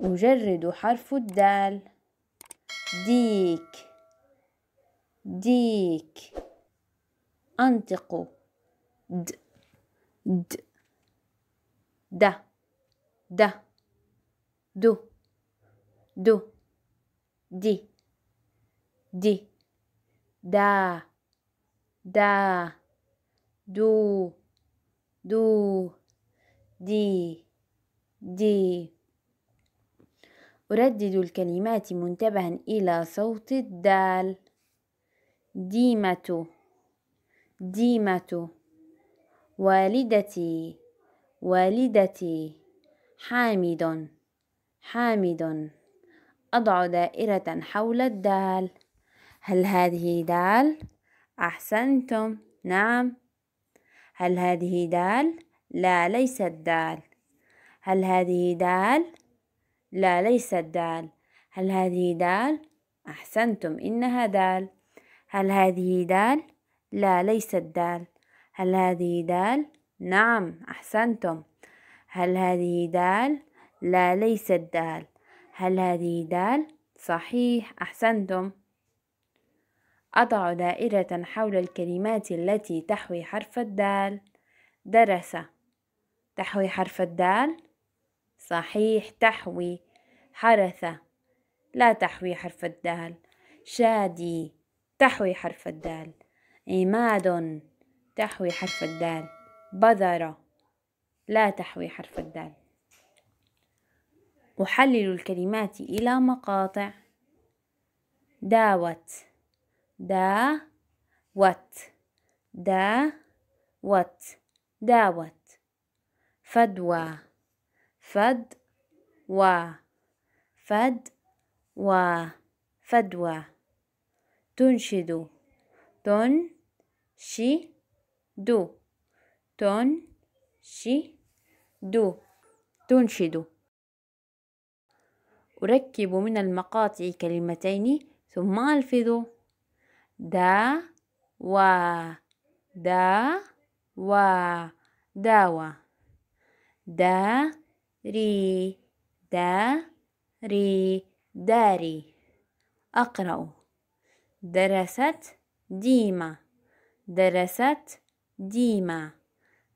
نجرد حرف الدال ديك ديك أنطق د د د د دو دو دي دي دا دا دو دو دي دي أردد الكلمات منتبها إلى صوت الدال ديمة ديمة والدتي والدتي حامد حامد أضع دائرة حول الدال هل هذه دال؟ أحسنتم نعم هل هذه دال؟ لا ليست دال هل هذه دال؟ لا ليست دال هل هذه دال؟ أحسنتم إنها دال هل هذه دال؟ لا ليست دال هل هذه دال؟ نعم أحسنتم هل هذه دال؟ لا ليست دال هل هذه دال؟ صحيح أحسنتم أضع دائرة حول الكلمات التي تحوي حرف الدال درس تحوي حرف الدال صحيح تحوي حرثة لا تحوي حرف الدال شادي تحوي حرف الدال عماد تحوي حرف الدال بذرة لا تحوي حرف الدال أحلل الكلمات إلى مقاطع داوت دا وت دا وت داوت فدوى فد و فد و فدوى تنشد تن شي دو تن شي دو تنشد أركب من المقاطع كلمتين ثم ألفظ دا و دا و داوى دا ري دا ري داري أقرأ درست ديما درست ديما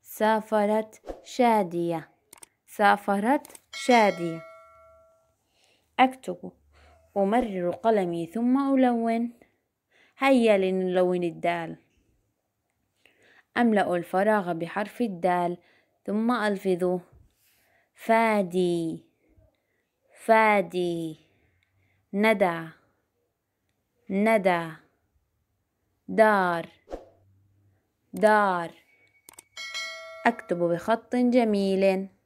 سافرت شادية سافرت شادية أكتب أمرر قلمي ثم ألون هيا لنلون الدال أملأ الفراغ بحرف الدال ثم ألفظه فادي فادي ندى ندى دار دار أكتب بخط جميل